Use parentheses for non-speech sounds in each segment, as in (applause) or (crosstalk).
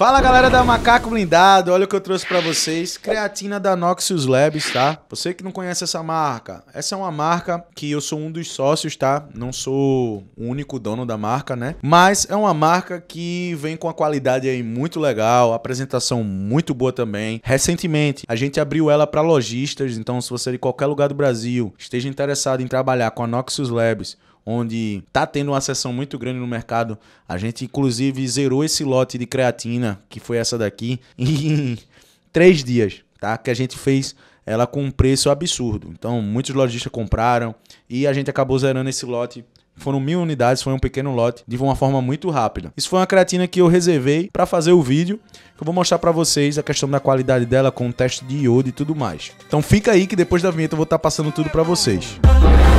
Fala galera da Macaco Blindado, olha o que eu trouxe para vocês, creatina da Noxius Labs, tá? Você que não conhece essa marca, essa é uma marca que eu sou um dos sócios, tá? Não sou o único dono da marca, né? Mas é uma marca que vem com a qualidade aí muito legal, apresentação muito boa também. Recentemente, a gente abriu ela para lojistas, então se você é de qualquer lugar do Brasil esteja interessado em trabalhar com a Noxius Labs, onde tá tendo uma sessão muito grande no mercado. A gente, inclusive, zerou esse lote de creatina, que foi essa daqui, (laughs) em três dias, tá? Que a gente fez ela com um preço absurdo. Então, muitos lojistas compraram e a gente acabou zerando esse lote foram mil unidades, foi um pequeno lote, de uma forma muito rápida. Isso foi uma creatina que eu reservei para fazer o vídeo, que eu vou mostrar para vocês a questão da qualidade dela com o teste de iodo e tudo mais. Então fica aí que depois da vinheta eu vou estar tá passando tudo para vocês. Música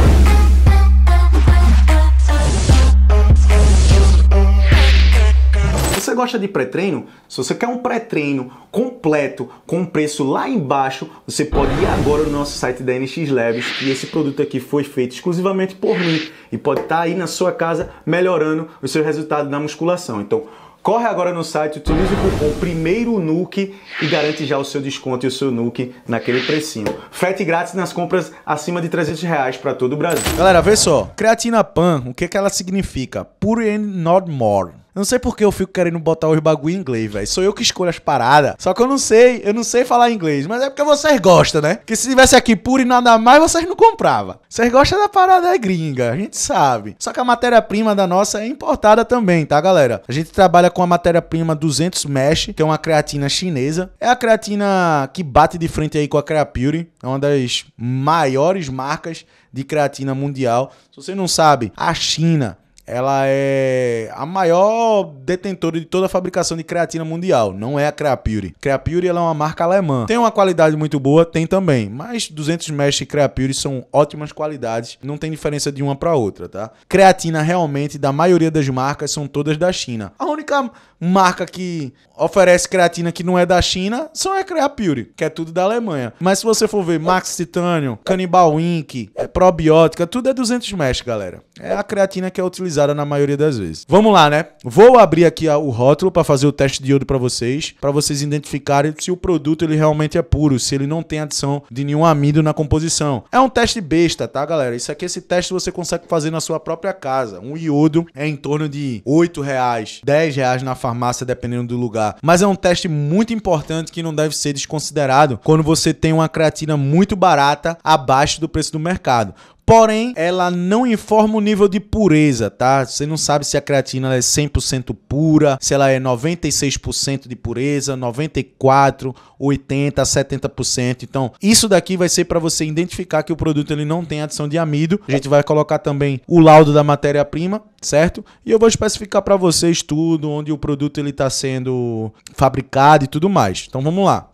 você gosta de pré-treino, se você quer um pré-treino completo com um preço lá embaixo, você pode ir agora no nosso site da NX Labs e esse produto aqui foi feito exclusivamente por mim e pode estar tá aí na sua casa melhorando o seu resultado na musculação. Então, Corre agora no site, utilize o cupom Primeiro Nuke e garante já o seu desconto e o seu Nuke naquele precinho. Frete grátis nas compras acima de 300 reais para todo o Brasil. Galera, vê só. Creatina Pan, o que, que ela significa? Pure and not more. Eu não sei porque eu fico querendo botar os bagulho em inglês, velho. Sou eu que escolho as paradas. Só que eu não sei, eu não sei falar inglês. Mas é porque vocês gostam, né? Que se tivesse aqui puro e nada mais, vocês não compravam. Vocês gostam da parada é gringa, a gente sabe. Só que a matéria-prima da nossa é importada também, tá, galera? A gente trabalha com a matéria-prima 200 Mesh, que é uma creatina chinesa. É a creatina que bate de frente aí com a Creapure. É uma das maiores marcas de creatina mundial. Se você não sabe, a China ela é a maior detentora de toda a fabricação de creatina mundial, não é a Creapure. Creapure ela é uma marca alemã. Tem uma qualidade muito boa, tem também, mas 200 mesh e Creapure são ótimas qualidades, não tem diferença de uma para outra, tá? Creatina realmente da maioria das marcas são todas da China. A única marca que oferece creatina que não é da China são a é Creapure, que é tudo da Alemanha. Mas se você for ver Max Titanium, Cannibal Inc., é probiótica, tudo é 200 mesh, galera. É a creatina que é utilizada na maioria das vezes. Vamos lá, né? Vou abrir aqui o rótulo para fazer o teste de iodo para vocês, para vocês identificarem se o produto ele realmente é puro, se ele não tem adição de nenhum amido na composição. É um teste besta, tá, galera? Isso aqui, esse teste você consegue fazer na sua própria casa. Um iodo é em torno de 8 reais, 10 reais na farmácia farmácia, dependendo do lugar. Mas é um teste muito importante que não deve ser desconsiderado quando você tem uma creatina muito barata abaixo do preço do mercado. Porém, ela não informa o nível de pureza, tá? Você não sabe se a creatina é 100% pura, se ela é 96% de pureza, 94, 80, 70%. Então, isso daqui vai ser para você identificar que o produto ele não tem adição de amido. A gente vai colocar também o laudo da matéria-prima, certo? E eu vou especificar para vocês tudo, onde o produto ele está sendo fabricado e tudo mais. Então, vamos lá.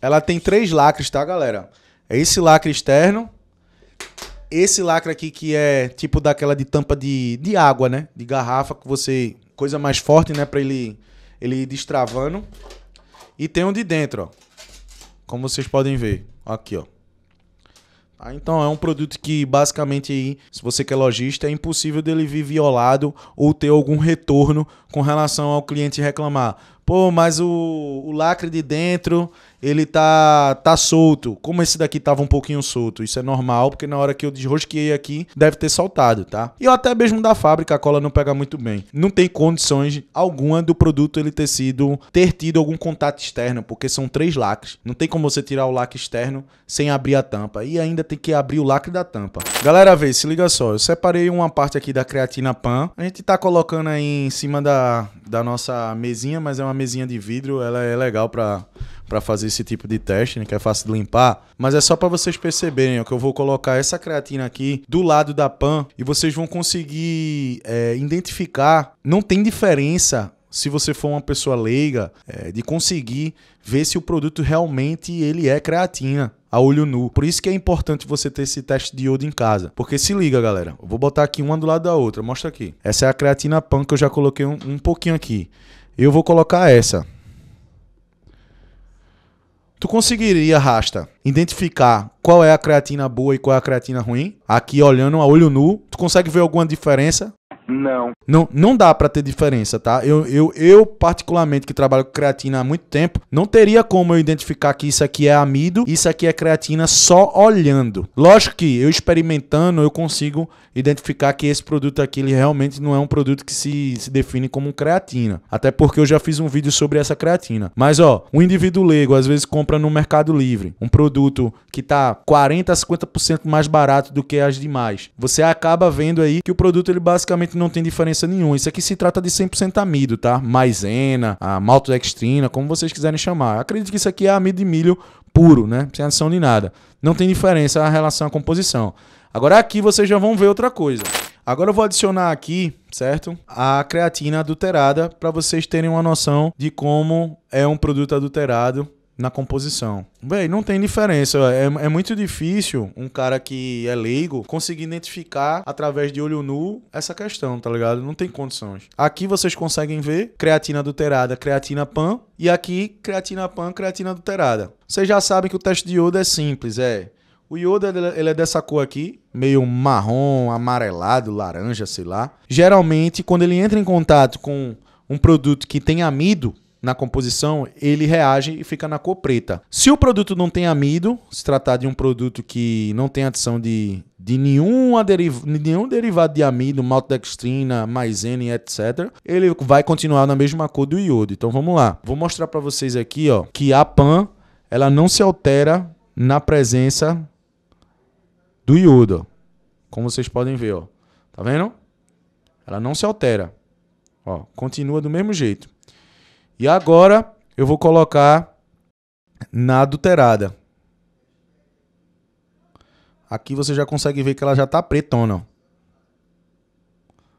Ela tem três lacres, tá, galera? É esse lacre externo. Esse lacre aqui que é tipo daquela de tampa de, de água, né? De garrafa, que você. Coisa mais forte, né? Pra ele, ele ir destravando. E tem um de dentro, ó. Como vocês podem ver. Aqui, ó. Ah, então é um produto que basicamente aí, se você quer é lojista, é impossível dele vir violado ou ter algum retorno com relação ao cliente reclamar. Pô, mas o, o lacre de dentro, ele tá, tá solto. Como esse daqui tava um pouquinho solto. Isso é normal, porque na hora que eu desrosqueei aqui, deve ter soltado, tá? E até mesmo da fábrica, a cola não pega muito bem. Não tem condições alguma do produto ele ter sido, ter tido algum contato externo, porque são três lacres. Não tem como você tirar o lacre externo sem abrir a tampa. E ainda tem que abrir o lacre da tampa. Galera, vê, se liga só. Eu separei uma parte aqui da creatina pan. A gente tá colocando aí em cima da, da nossa mesinha, mas é uma mesinha de vidro, ela é legal para para fazer esse tipo de teste, né, que é fácil de limpar, mas é só para vocês perceberem ó, que eu vou colocar essa creatina aqui do lado da pan e vocês vão conseguir é, identificar. Não tem diferença se você for uma pessoa leiga, é, de conseguir ver se o produto realmente ele é creatina a olho nu. Por isso que é importante você ter esse teste de iodo em casa. Porque se liga, galera. Eu vou botar aqui uma do lado da outra. Mostra aqui. Essa é a creatina PAN que eu já coloquei um, um pouquinho aqui. Eu vou colocar essa. Tu conseguiria, Rasta, identificar qual é a creatina boa e qual é a creatina ruim? Aqui olhando a olho nu, tu consegue ver alguma diferença? Não. Não, não dá para ter diferença, tá? Eu, eu, eu, particularmente, que trabalho com creatina há muito tempo, não teria como eu identificar que isso aqui é amido, isso aqui é creatina só olhando. Lógico que eu experimentando, eu consigo identificar que esse produto aqui ele realmente não é um produto que se, se define como creatina. Até porque eu já fiz um vídeo sobre essa creatina. Mas, ó, um indivíduo leigo às vezes compra no Mercado Livre um produto que tá 40 a 50% mais barato do que as demais. Você acaba vendo aí que o produto ele basicamente que não tem diferença nenhuma. Isso aqui se trata de 100% amido, tá? Maisena, a maltodextrina, como vocês quiserem chamar. Acredito que isso aqui é amido de milho puro, né? Sem adição de nada. Não tem diferença a relação à composição. Agora aqui vocês já vão ver outra coisa. Agora eu vou adicionar aqui, certo? A creatina adulterada para vocês terem uma noção de como é um produto adulterado na composição. Bem, não tem diferença. É, é, muito difícil um cara que é leigo conseguir identificar através de olho nu essa questão, tá ligado? Não tem condições. Aqui vocês conseguem ver creatina adulterada, creatina pan. E aqui, creatina pan, creatina adulterada. Vocês já sabem que o teste de iodo é simples, é... O iodo ele é dessa cor aqui, meio marrom, amarelado, laranja, sei lá. Geralmente, quando ele entra em contato com um produto que tem amido, na composição, ele reage e fica na cor preta. Se o produto não tem amido, se tratar de um produto que não tem adição de, de nenhuma deriv nenhum derivado de amido, maltodextrina, maisena, etc., ele vai continuar na mesma cor do iodo. Então vamos lá. Vou mostrar para vocês aqui ó, que a PAN ela não se altera na presença do iodo. Como vocês podem ver, ó. Tá vendo? Ela não se altera. Ó, continua do mesmo jeito. E agora eu vou colocar na adulterada. Aqui você já consegue ver que ela já está pretona.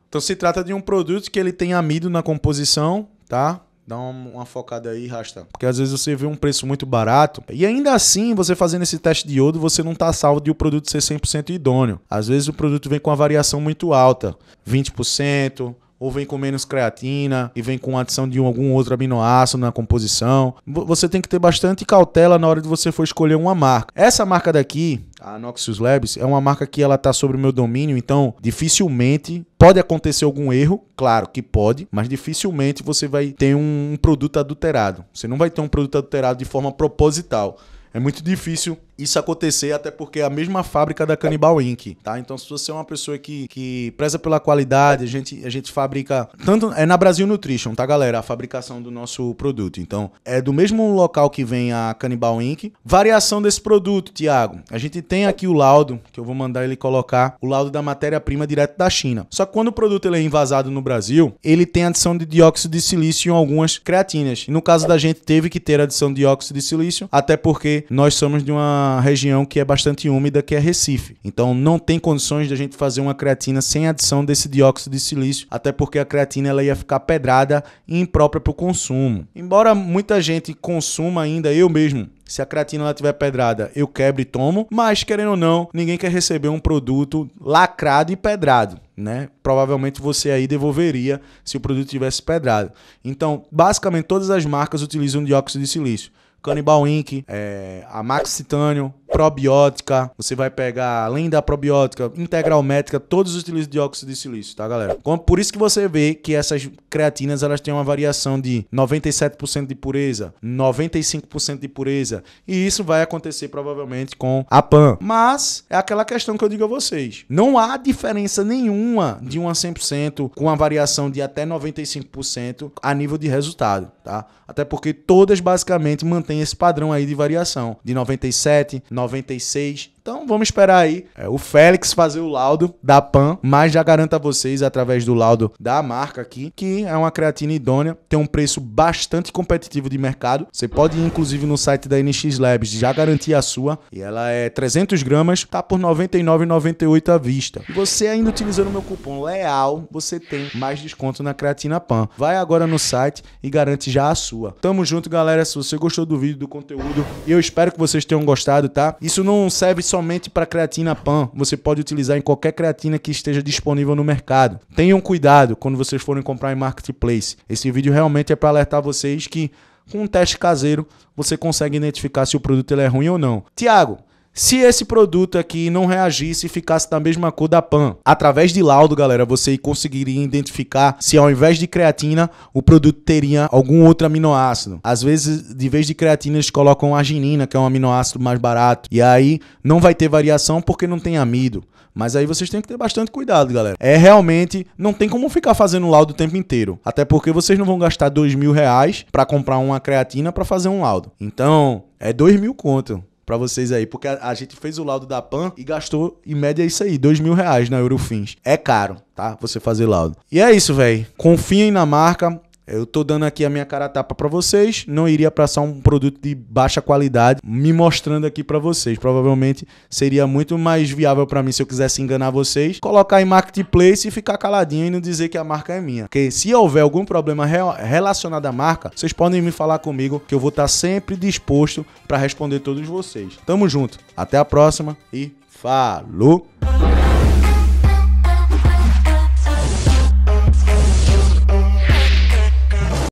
Então se trata de um produto que ele tem amido na composição, tá? Dá uma focada aí, rasta. Porque às vezes você vê um preço muito barato. E ainda assim, você fazendo esse teste de iodo, você não está salvo de o produto ser 100% idôneo. Às vezes o produto vem com uma variação muito alta. 20%, ou vem com menos creatina e vem com adição de algum outro aminoácido na composição. Você tem que ter bastante cautela na hora de você for escolher uma marca. Essa marca daqui, a Noxus Labs, é uma marca que ela tá sobre o meu domínio, então dificilmente pode acontecer algum erro, claro que pode, mas dificilmente você vai ter um produto adulterado. Você não vai ter um produto adulterado de forma proposital. É muito difícil isso acontecer, até porque é a mesma fábrica da Cannibal Inc. Tá? Então, se você é uma pessoa que, que preza pela qualidade, a gente, a gente fabrica. Tanto é na Brasil Nutrition, tá, galera? A fabricação do nosso produto. Então, é do mesmo local que vem a Cannibal Inc. Variação desse produto, Tiago. A gente tem aqui o laudo, que eu vou mandar ele colocar, o laudo da matéria-prima direto da China. Só que quando o produto ele é invasado no Brasil, ele tem adição de dióxido de silício em algumas creatinas. E no caso da gente, teve que ter adição de dióxido de silício, até porque nós somos de uma uma região que é bastante úmida, que é Recife. Então não tem condições de a gente fazer uma creatina sem adição desse dióxido de silício, até porque a creatina ela ia ficar pedrada e imprópria para o consumo. Embora muita gente consuma ainda, eu mesmo se a creatina ela tiver pedrada, eu quebro e tomo, mas querendo ou não, ninguém quer receber um produto lacrado e pedrado, né? Provavelmente você aí devolveria se o produto tivesse pedrado. Então, basicamente todas as marcas utilizam dióxido de silício. Cannibal Inc., é, a Max Titanium, probiótica, você vai pegar, além da probiótica, integral métrica, todos os de dióxido de silício, tá, galera? por isso que você vê que essas creatinas elas têm uma variação de 97% de pureza, 95% de pureza, e isso vai acontecer provavelmente com a PAN. Mas é aquela questão que eu digo a vocês. Não há diferença nenhuma de uma 100% com uma variação de até 95% a nível de resultado, tá? Até porque todas basicamente mantêm esse padrão aí de variação, de 97, 96, então vamos esperar aí é, o Félix fazer o laudo da PAN, mas já garanto a vocês, através do laudo da marca aqui, que é uma creatina idônea, tem um preço bastante competitivo de mercado. Você pode ir, inclusive, no site da NX Labs já garantir a sua. E ela é 300 gramas, tá por R$ 99,98 à vista. E você ainda utilizando o meu cupom LEAL, você tem mais desconto na creatina PAN. Vai agora no site e garante já a sua. Tamo junto, galera. Se você gostou do vídeo, do conteúdo, eu espero que vocês tenham gostado, tá? Isso não serve somente para creatina PAN. Você pode utilizar em qualquer creatina que esteja disponível no mercado. Tenham cuidado quando vocês forem comprar em marca marketplace. Esse vídeo realmente é para alertar vocês que com um teste caseiro você consegue identificar se o produto ele é ruim ou não. Tiago, se esse produto aqui não reagisse e ficasse da mesma cor da PAN. Através de laudo, galera, você conseguiria identificar se ao invés de creatina, o produto teria algum outro aminoácido. Às vezes, de vez de creatina, eles colocam arginina, que é um aminoácido mais barato. E aí não vai ter variação porque não tem amido. Mas aí vocês têm que ter bastante cuidado, galera. É realmente, não tem como ficar fazendo laudo o tempo inteiro. Até porque vocês não vão gastar dois mil reais para comprar uma creatina para fazer um laudo. Então, é dois mil conto para vocês aí, porque a, a, gente fez o laudo da PAN e gastou, em média, isso aí, dois mil reais na Eurofins. É caro, tá? Você fazer laudo. E é isso, velho. Confiem na marca, eu tô dando aqui a minha cara tapa para vocês, não iria passar um produto de baixa qualidade me mostrando aqui para vocês. Provavelmente seria muito mais viável para mim se eu quisesse enganar vocês, colocar em marketplace e ficar caladinho e não dizer que a marca é minha. Porque se houver algum problema re relacionado à marca, vocês podem me falar comigo que eu vou estar tá sempre disposto para responder todos vocês. Tamo junto. Até a próxima e falou.